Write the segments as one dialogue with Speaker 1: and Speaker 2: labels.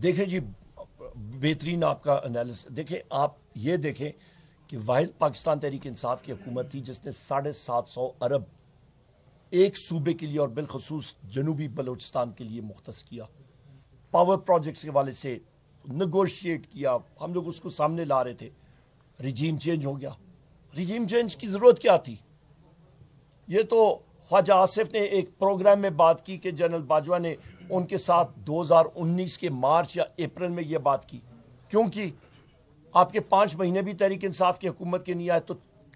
Speaker 1: देखें जी बेहतरीन आपका अनालिस देखें आप ये देखें कि वाहिद पाकिस्तान तहरीक इंसाफ की हुकूमत थी जिसने साढ़े सात सौ अरब एक सूबे के लिए और बिलखसूस जनूबी बलोचिस्तान के लिए मुख्त किया पावर प्रोजेक्ट्स के वाले से नगोशिएट किया हम लोग उसको सामने ला रहे थे रिजीम चेंज हो गया रिजीम चेंज की ज़रूरत क्या थी ये तो ख्वाजा आसिफ ने एक प्रोग्राम में बात की कि जनरल बाजवा ने उनके साथ 2019 के मार्च या अप्रैल में यह बात की क्योंकि आपके पांच महीने भी तहरीक इंसाफ की हुकूमत के नहीं आए तो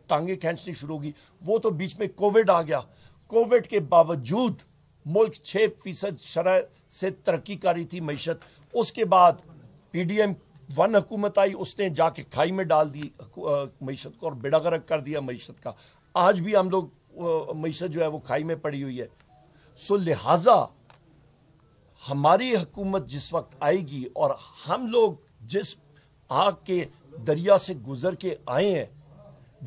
Speaker 1: टांगे खींचनी शुरू होगी वो तो बीच में कोविड आ गया कोविड के बावजूद मुल्क छह फीसद शरह से तरक्की कर रही थी मीशत उसके बाद पी डी एम वन हुकूमत आई उसने जाके खाई में डाल दी मीशत को और बेड़ा गर्क कर दिया मीशत का आज भी हम लोग मीशत जो है वो खाई में पड़ी हुई है सो लिहाजा हमारी हुकूमत जिस वक्त आएगी और हम लोग जिस आग के दरिया से गुजर के आए हैं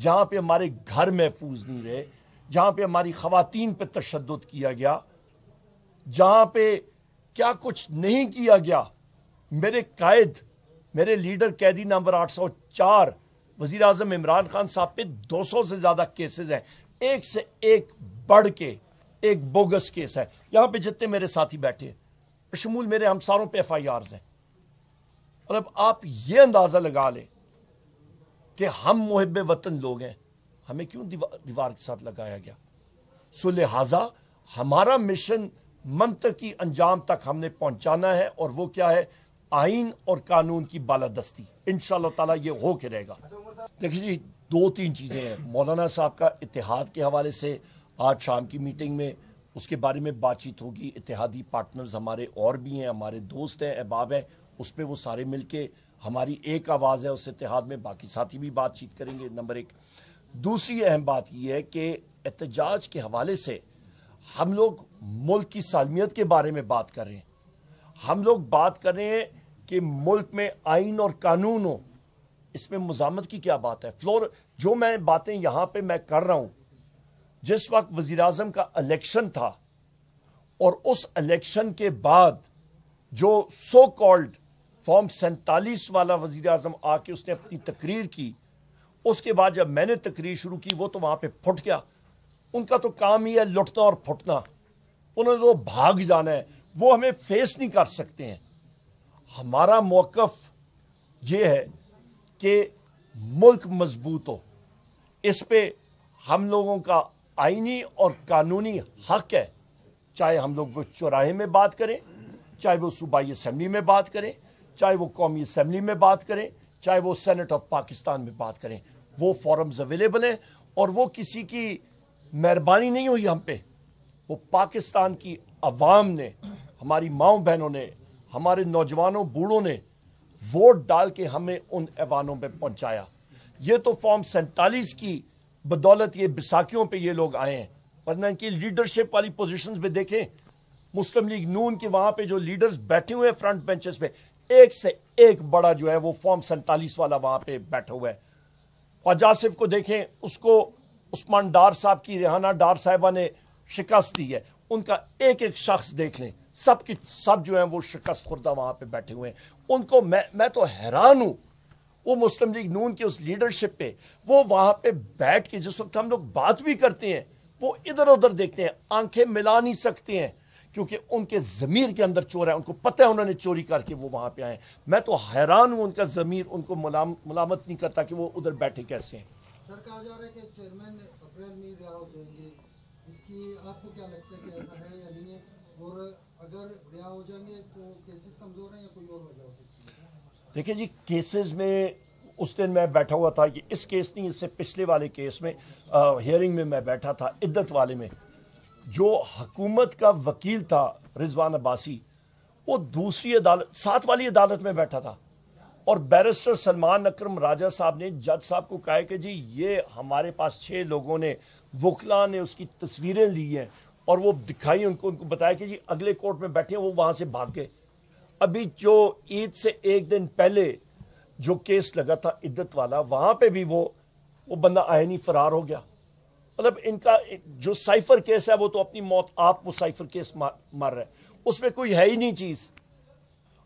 Speaker 1: जहाँ पे हमारे घर महफूज नहीं रहे जहाँ पे हमारी खातन पे तशद किया गया जहाँ पे क्या कुछ नहीं किया गया मेरे कायद मेरे लीडर कैदी नंबर 804 वजीर अजम इमरान खान साहब पे 200 से ज़्यादा केसेस हैं एक से एक बढ़ के एक बोगस केस है यहाँ पे जितने मेरे साथी बैठे हैं बशमूल मेरे हमसारों पर एफ आई आर हैं और अब आप ये अंदाज़ा लगा लें कि हम मुहब वतन लोग हैं हमें क्यों दीवार दिवा, के साथ लगाया गया सो लिहाजा हमारा मिशन मनतकी अंजाम तक हमने पहुंचाना है और वो क्या है आइन और कानून की बालादस्ती इन ताला ये हो के रहेगा देखिए जी दो तीन चीज़ें हैं मौलाना साहब का इतिहाद के हवाले से आज शाम की मीटिंग में उसके बारे में बातचीत होगी इतिहादी पार्टनर्स हमारे और भी हैं हमारे दोस्त हैं अहबाब हैं उस पर वो सारे मिल के हमारी एक आवाज़ है उस इतिहाद में बाकी साथी भी बातचीत करेंगे नंबर एक दूसरी अहम बात यह है कि एहतजाज के हवाले से हम लोग मुल्क की सालमियत के बारे में बात कर रहे हैं हम लोग बात कर रहे हैं कि मुल्क में आइन और कानून हो इसमें मजामत की क्या बात है फ्लोर जो मैं बातें यहाँ पे मैं कर रहा हूँ जिस वक्त वजीर अजम का इलेक्शन था और उस इलेक्शन के बाद जो सो कॉल्ड फॉर्म सैंतालीस वाला वजीर अजम आके उसने अपनी तकरीर की उसके बाद जब मैंने तकरीर शुरू की वो तो वहाँ पर फुट गया उनका तो काम ही है लुटना और फुटना उन्होंने तो भाग जाना है वो हमें फेस नहीं कर सकते हैं हमारा मौकफ ये है कि मुल्क मजबूत हो इस पर हम लोगों का आइनी और कानूनी हक है चाहे हम लोग वो चौराहे में बात करें चाहे वो सूबाई असम्बली में बात करें चाहे वो कौमी असम्बली में बात करें चाहे वो सेनेट ऑफ पाकिस्तान में बात करें वो फॉरम्स अवेलेबल हैं और वो किसी की मेहरबानी नहीं हुई हम पे वो पाकिस्तान की आवाम ने हमारी माओ बहनों ने हमारे नौजवानों बूढ़ों ने वोट डाल के हमें उन ऐवानों पर पहुँचाया ये तो फॉर्म सैंतालीस की बदौलत ये बिसाखियों पे ये लोग आए हैं वरना इनकी लीडरशिप वाली पोजीशंस पे देखें मुस्लिम लीग नून के वहां पे जो लीडर्स बैठे हुए हैं फ्रंट बेंचेस पे एक से एक बड़ा जो है वो फॉर्म सैंतालीस वाला वहां पे बैठा हुआ है ख्वाजा को देखें उसको उस्मान डार साहब की रेहाना डार साहबा ने शिकस्त दी है उनका एक एक शख्स देख लें सबकी सब जो है वो शिकस्त खुर्दा वहां पर बैठे हुए हैं उनको मैं मैं तो हैरान हूं वो मुस्लिम लीग नून की उस लीडरशिप पे वो वहां पे बैठ के जिस वक्त हम लोग बात भी करते हैं वो इधर उधर देखते हैं आंखें मिला नहीं सकते हैं क्योंकि उनके ज़मीर के अंदर चोर है उनको पता है उन्होंने चोरी करके वो वहां पे आए मैं तो हैरान हूं उनका ज़मीर उनको मुलाम मुलामत नहीं करता कि वो उधर बैठे कैसे हैं सर कहा जा रहा है कि चेयरमैन अप्रैल में इसकी आपको क्या लगता है कि ऐसा है या नहीं और अगर हो जाएंगे तो केसेस कमज़ोर हैं या कोई और वजह हो सकती है देखिए जी केसेस में उस दिन मैं बैठा हुआ था कि इस केस नहीं इससे पिछले वाले केस में हियरिंग में मैं बैठा था इद्दत वाले में जो हकूमत का वकील था रिजवान अब्बासी वो दूसरी अदालत सात वाली अदालत में बैठा था और बैरिस्टर सलमान अकरम राजा साहब ने जज साहब को कहा कि जी ये हमारे पास छः लोगों ने वकला ने उसकी तस्वीरें ली हैं और वो दिखाई उनको उनको बताया कि जी अगले कोर्ट में बैठे हैं वो वहाँ से भाग गए अभी जो ईद से एक दिन पहले जो केस लगा था इद्दत वाला वहाँ पे भी वो वो बंदा आयनी फरार हो गया मतलब इनका जो साइफर केस है वो तो अपनी मौत आप वो साइफर केस मार, मार रहे हैं उसमें कोई है ही नहीं चीज़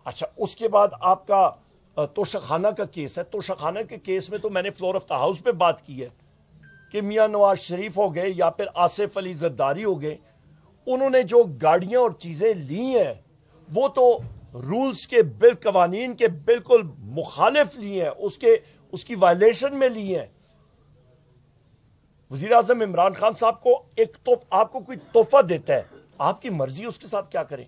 Speaker 1: अच्छा उसके बाद आपका तोशाखाना का केस है तोशाखाना के केस में तो मैंने फ्लोर ऑफ द हाउस पे बात की है कि मियाँ नवाज शरीफ हो गए या फिर आसिफ अली जरदारी हो गए उन्होंने जो गाड़ियां और चीज़ें ली हैं वो तो रूल्स के बिल कवानीन के बिल्कुल मुखालिफ लिए हैं उसके उसकी वायलेशन में लिए हैं वजीर आजम इमरान खान साहब को एक तो आपको कोई तोहफा देता है आपकी मर्जी उसके साथ क्या करें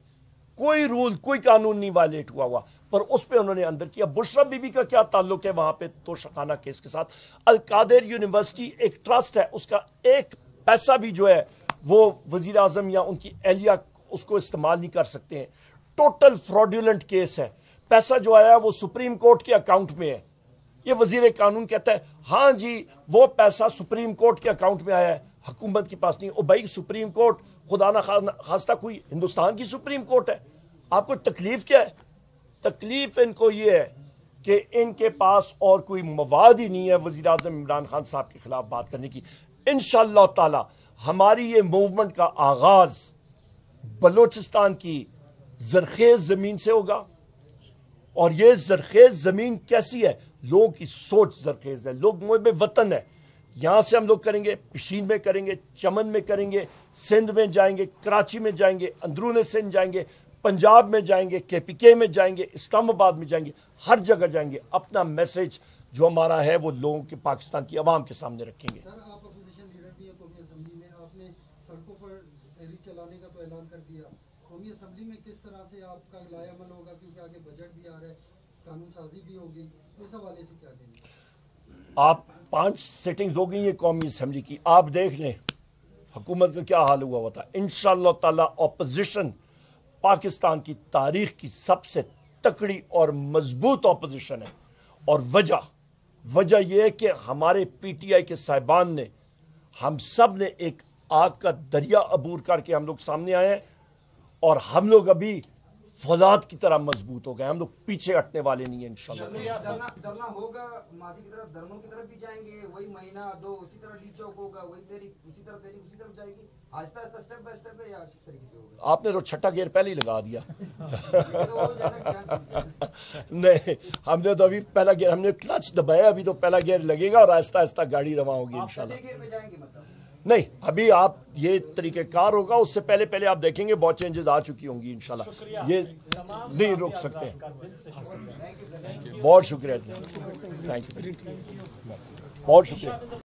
Speaker 1: कोई रूल कोई कानून नहीं वायलेट हुआ हुआ पर उस पर उन्होंने अंदर किया बुशरा बीबी का क्या ताल्लुक है वहां पे तो शखाना केस के साथ अलकादेर यूनिवर्सिटी एक ट्रस्ट है उसका एक पैसा भी जो है वो वजीर आजम या उनकी एहलिया उसको इस्तेमाल नहीं कर सकते हैं टोटल फ्रॉड्यूलेंट केस है पैसा जो आया वो सुप्रीम कोर्ट के अकाउंट में है ये वजीर कानून कहता है हाँ जी वो पैसा सुप्रीम कोर्ट के अकाउंट में आया है हकूमत के पास नहीं ओ भाई सुप्रीम कोर्ट खुदा ना खास्ता कोई हिंदुस्तान की सुप्रीम कोर्ट है आपको तकलीफ क्या है तकलीफ इनको ये है कि इनके पास और कोई मवाद ही नहीं है वजी अजम इमरान खान साहब के खिलाफ बात करने की इन शाह हमारी ये मूवमेंट का आगाज बलोचिस्तान की जरखेज जमीन से होगा और ये जरखेज जमीन कैसी है लोगों की सोच जरखेज है लोग में वतन है यहां से हम लोग करेंगे पिशीन में करेंगे चमन में करेंगे सिंध में जाएंगे कराची में जाएंगे अंदरून सिंध जाएंगे पंजाब में जाएंगे के पी के में जाएंगे इस्लामाबाद में जाएंगे हर जगह जाएंगे अपना मैसेज जो हमारा है वो लोगों के पाकिस्तान की आवाम के सामने रखेंगे सर, आप कौमी असम्बली में किस तरह से आपका लाया लायामल होगा क्योंकि आगे बजट भी आ रहा है कानून साजी भी होगी उस तो हवाले से क्या कहेंगे आप पांच सेटिंग्स हो गई है कौमी असम्बली की आप देख लें हुकूमत का क्या हाल हुआ हुआ था इन ताला अपोजिशन पाकिस्तान की तारीख की सबसे तकड़ी और मजबूत अपोजिशन है और वजह वजह यह कि हमारे पी टी आई के साहिबान ने हम सब ने एक आग का दरिया अबूर करके हम लोग सामने आए हैं और हम लोग अभी फौलाद की तरह मजबूत हो गए हम लोग पीछे हटने वाले नहीं है इंशाल्लाह आपने तो छठा गेयर पहले ही लगा दिया नहीं हमने तो अभी पहला गेयर हमने क्लच दबाया अभी तो पहला गेयर लगेगा और आहिस्ता आहिस्ता गाड़ी रवा होगी इंशाल्लाह नहीं अभी आप ये तरीकेकार होगा उससे पहले पहले आप देखेंगे बहुत चेंजेस आ चुकी होंगी इनशाला ये नहीं रोक सकते हैं बहुत शुक्रिया थैंक यू बहुत शुक्रिया